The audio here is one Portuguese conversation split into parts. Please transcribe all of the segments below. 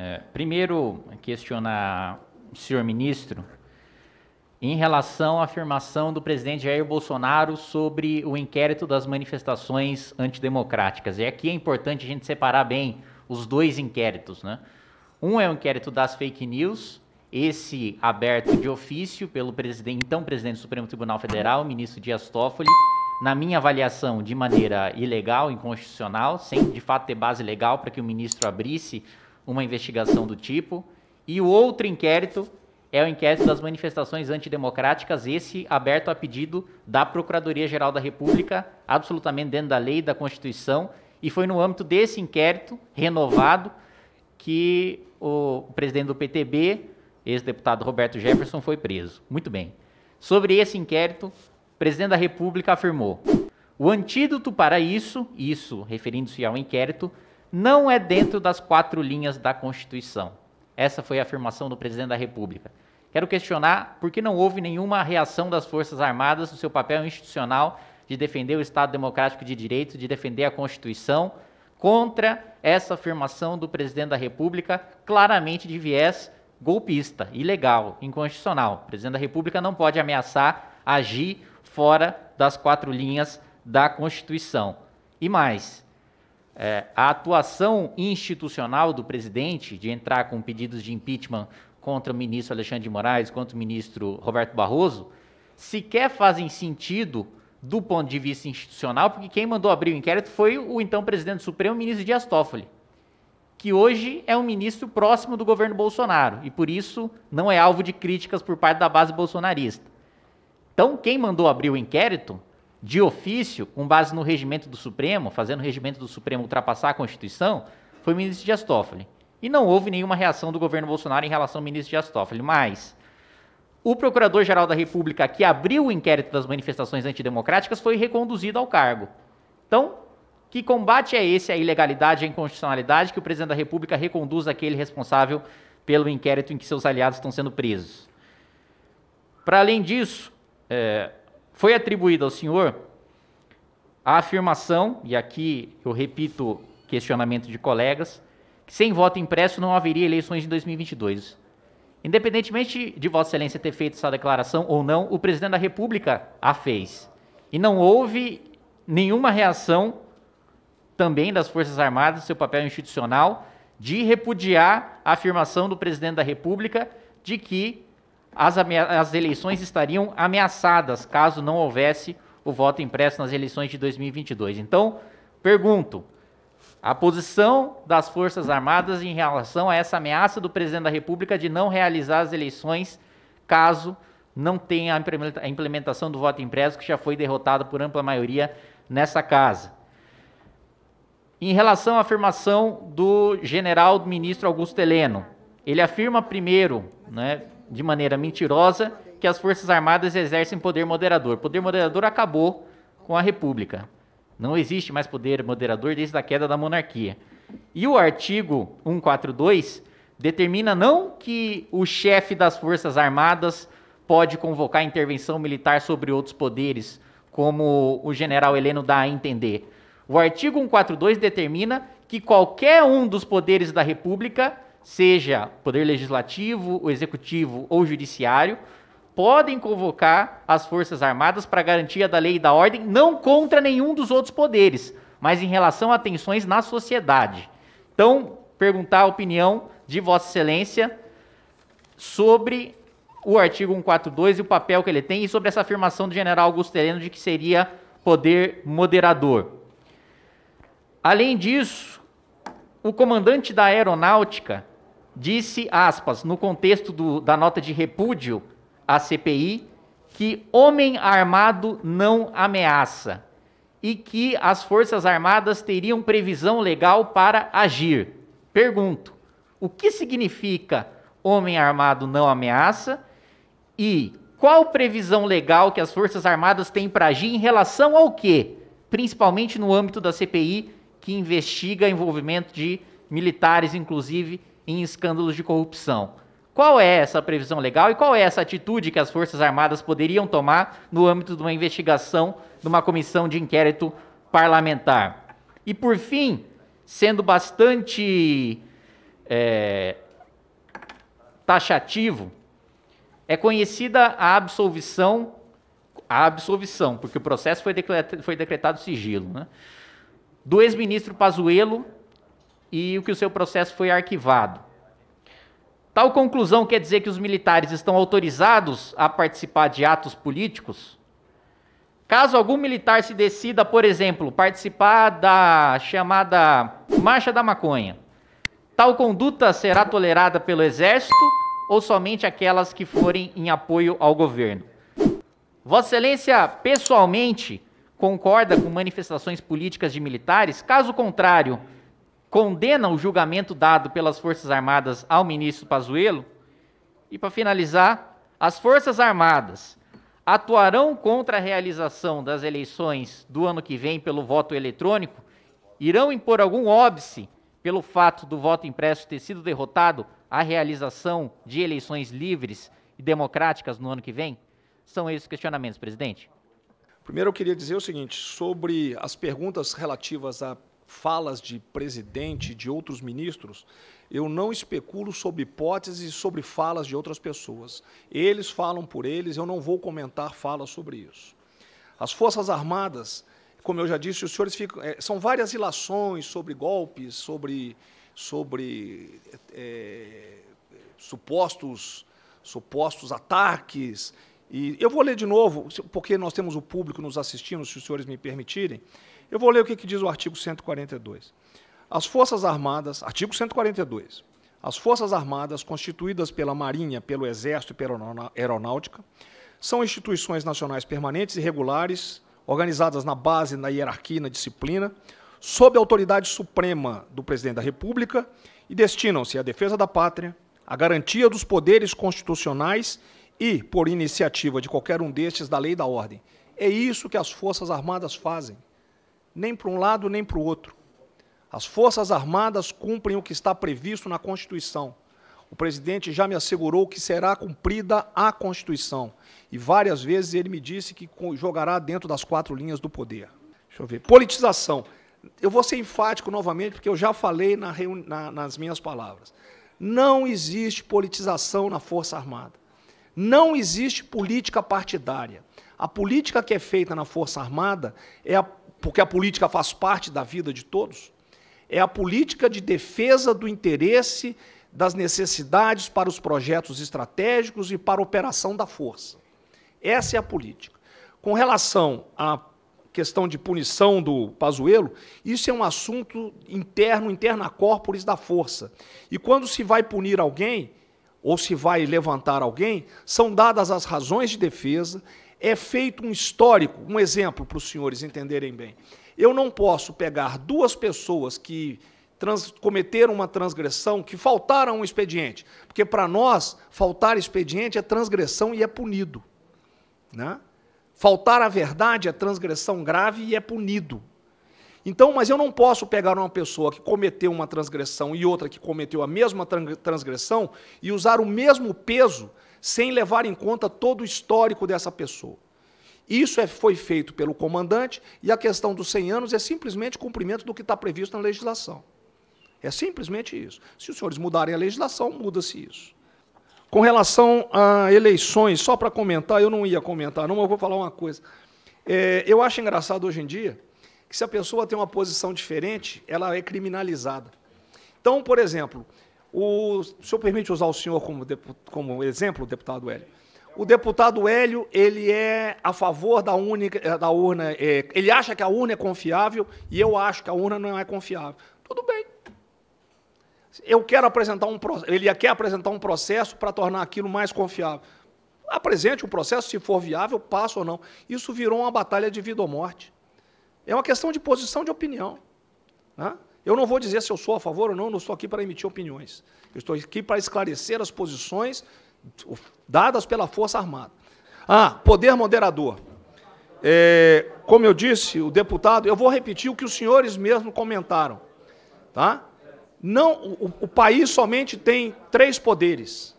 É, primeiro, questionar o senhor ministro em relação à afirmação do presidente Jair Bolsonaro sobre o inquérito das manifestações antidemocráticas. E aqui é importante a gente separar bem os dois inquéritos. Né? Um é o inquérito das fake news, esse aberto de ofício pelo presidente, então presidente do Supremo Tribunal Federal, ministro Dias Toffoli, na minha avaliação, de maneira ilegal, inconstitucional, sem de fato ter base legal para que o ministro abrisse uma investigação do tipo. E o outro inquérito é o inquérito das manifestações antidemocráticas, esse aberto a pedido da Procuradoria-Geral da República, absolutamente dentro da lei da Constituição. E foi no âmbito desse inquérito, renovado, que o presidente do PTB, ex-deputado Roberto Jefferson, foi preso. Muito bem. Sobre esse inquérito, o presidente da República afirmou: o antídoto para isso, isso referindo-se ao inquérito, não é dentro das quatro linhas da Constituição. Essa foi a afirmação do presidente da República. Quero questionar por que não houve nenhuma reação das Forças Armadas no seu papel institucional de defender o Estado Democrático de Direito, de defender a Constituição, contra essa afirmação do presidente da República, claramente de viés golpista, ilegal, inconstitucional. O presidente da República não pode ameaçar agir fora das quatro linhas da Constituição. E mais, é, a atuação institucional do presidente de entrar com pedidos de impeachment contra o ministro Alexandre de Moraes, contra o ministro Roberto Barroso, sequer fazem sentido do ponto de vista institucional, porque quem mandou abrir o inquérito foi o então presidente do Supremo, o ministro Dias Toffoli, que hoje é um ministro próximo do governo Bolsonaro e por isso não é alvo de críticas por parte da base bolsonarista. Então, quem mandou abrir o inquérito de ofício, com base no regimento do Supremo, fazendo o regimento do Supremo ultrapassar a Constituição, foi o ministro Dias Toffoli. E não houve nenhuma reação do governo Bolsonaro em relação ao ministro Dias Toffoli. Mas o Procurador-Geral da República, que abriu o inquérito das manifestações antidemocráticas, foi reconduzido ao cargo. Então, que combate é esse à ilegalidade e à inconstitucionalidade que o presidente da República reconduz aquele responsável pelo inquérito em que seus aliados estão sendo presos? Para além disso, é, foi atribuída ao senhor a afirmação, e aqui eu repito questionamento de colegas, que sem voto impresso não haveria eleições em 2022. Independentemente de Vossa Excelência ter feito essa declaração ou não, o presidente da República a fez. E não houve nenhuma reação também das Forças Armadas, seu papel institucional, de repudiar a afirmação do presidente da República de que as, as eleições estariam ameaçadas caso não houvesse o voto impresso nas eleições de 2022. Então, pergunto: a posição das Forças Armadas em relação a essa ameaça do presidente da República de não realizar as eleições caso não tenha a implementação do voto impresso, que já foi derrotado por ampla maioria nessa casa. Em relação à afirmação do general ministro Augusto Heleno, ele afirma primeiro, né, de maneira mentirosa, que as Forças Armadas exercem poder moderador. Poder moderador acabou com a República. Não existe mais poder moderador desde a queda da monarquia. E o artigo 142 determina não que o chefe das Forças Armadas pode convocar intervenção militar sobre outros poderes, como o general Heleno dá a entender. O artigo 142 determina que qualquer um dos poderes da República seja poder legislativo, o executivo ou judiciário, podem convocar as Forças Armadas para garantia da lei e da ordem, não contra nenhum dos outros poderes, mas em relação a tensões na sociedade. Então, perguntar a opinião de Vossa Excelência sobre o artigo 142 e o papel que ele tem e sobre essa afirmação do general Augusto Heleno de que seria poder moderador. Além disso, o comandante da aeronáutica disse, aspas, no contexto do, da nota de repúdio à CPI, que homem armado não ameaça e que as Forças Armadas teriam previsão legal para agir. Pergunto: o que significa homem armado não ameaça e qual previsão legal que as Forças Armadas têm para agir em relação ao quê? Principalmente no âmbito da CPI, que investiga envolvimento de militares, inclusive em escândalos de corrupção. Qual é essa previsão legal e qual é essa atitude que as Forças Armadas poderiam tomar no âmbito de uma investigação de uma comissão de inquérito parlamentar? E por fim, sendo bastante é, taxativo, é conhecida a absolvição, a absolvição, porque o processo foi decretado, foi decretado sigilo, né? do ex-ministro Pazuello e o que o seu processo foi arquivado. Tal conclusão quer dizer que os militares estão autorizados a participar de atos políticos? Caso algum militar se decida, por exemplo, participar da chamada Marcha da Maconha, tal conduta será tolerada pelo Exército ou somente aquelas que forem em apoio ao governo? Vossa Excelência, pessoalmente, concorda com manifestações políticas de militares? Caso contrário, condena o julgamento dado pelas Forças Armadas ao ministro Pazuello. E para finalizar, as Forças Armadas atuarão contra a realização das eleições do ano que vem pelo voto eletrônico? Irão impor algum óbice pelo fato do voto impresso ter sido derrotado à realização de eleições livres e democráticas no ano que vem? São esses questionamentos, presidente. Primeiro, eu queria dizer o seguinte: sobre as perguntas relativas à falas de presidente, de outros ministros, eu não especulo sobre hipóteses e sobre falas de outras pessoas. Eles falam por eles, eu não vou comentar falas sobre isso. As Forças Armadas, como eu já disse, os senhores ficam. É, são várias ilações sobre golpes, sobre, sobre é, supostos, supostos ataques. E eu vou ler de novo, porque nós temos o público nos assistindo, se os senhores me permitirem. Eu vou ler o que, que diz o artigo 142. As Forças Armadas, artigo 142. As Forças Armadas, constituídas pela Marinha, pelo Exército e pela Aeronáutica, são instituições nacionais permanentes e regulares, organizadas na base, na hierarquia e na disciplina, sob a autoridade suprema do Presidente da República e destinam-se à defesa da pátria, à garantia dos poderes constitucionais e, por iniciativa de qualquer um destes, da lei e da ordem. É isso que as Forças Armadas fazem nem para um lado nem para o outro. As Forças Armadas cumprem o que está previsto na Constituição. O presidente já me assegurou que será cumprida a Constituição. E várias vezes ele me disse que jogará dentro das quatro linhas do poder. Deixa eu ver. Politização. Eu vou ser enfático novamente, porque eu já falei na na, nas minhas palavras. Não existe politização na Força Armada. Não existe política partidária. A política que é feita na Força Armada é a porque a política faz parte da vida de todos, é a política de defesa do interesse das necessidades para os projetos estratégicos e para a operação da força. Essa é a política. Com relação à questão de punição do Pazuello, isso é um assunto interno, interna corporis da força. E quando se vai punir alguém, ou se vai levantar alguém, são dadas as razões de defesa, é feito um histórico, um exemplo para os senhores entenderem bem. Eu não posso pegar duas pessoas que trans, cometeram uma transgressão, que faltaram um expediente, porque para nós, faltar expediente é transgressão e é punido. Né? Faltar a verdade é transgressão grave e é punido. Então, mas eu não posso pegar uma pessoa que cometeu uma transgressão e outra que cometeu a mesma transgressão e usar o mesmo peso sem levar em conta todo o histórico dessa pessoa. Isso é, foi feito pelo comandante e a questão dos 100 anos é simplesmente cumprimento do que está previsto na legislação. É simplesmente isso. Se os senhores mudarem a legislação, muda-se isso. Com relação a eleições, só para comentar, eu não ia comentar, não, mas eu vou falar uma coisa. É, eu acho engraçado hoje em dia que se a pessoa tem uma posição diferente, ela é criminalizada. Então, por exemplo, o, se o senhor permite usar o senhor como, como exemplo, deputado Hélio? O deputado Hélio, ele é a favor da, única, eh, da urna, é, ele acha que a urna é confiável e eu acho que a urna não é confiável. Tudo bem. Eu quero apresentar um ele quer apresentar um processo para tornar aquilo mais confiável. Apresente o processo, se for viável, passa ou não. Isso virou uma batalha de vida ou morte. É uma questão de posição de opinião. Né? Eu não vou dizer se eu sou a favor ou não, não estou aqui para emitir opiniões. Eu estou aqui para esclarecer as posições dadas pela Força Armada. Ah, poder moderador. É, como eu disse, o deputado, eu vou repetir o que os senhores mesmo comentaram. Tá? Não, o, o país somente tem três poderes.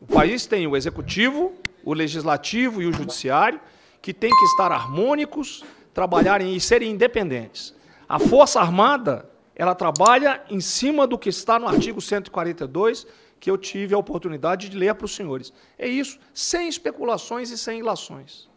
O país tem o executivo, o legislativo e o judiciário, que têm que estar harmônicos, trabalharem e serem independentes. A Força Armada ela trabalha em cima do que está no artigo 142, que eu tive a oportunidade de ler para os senhores. É isso, sem especulações e sem ilações.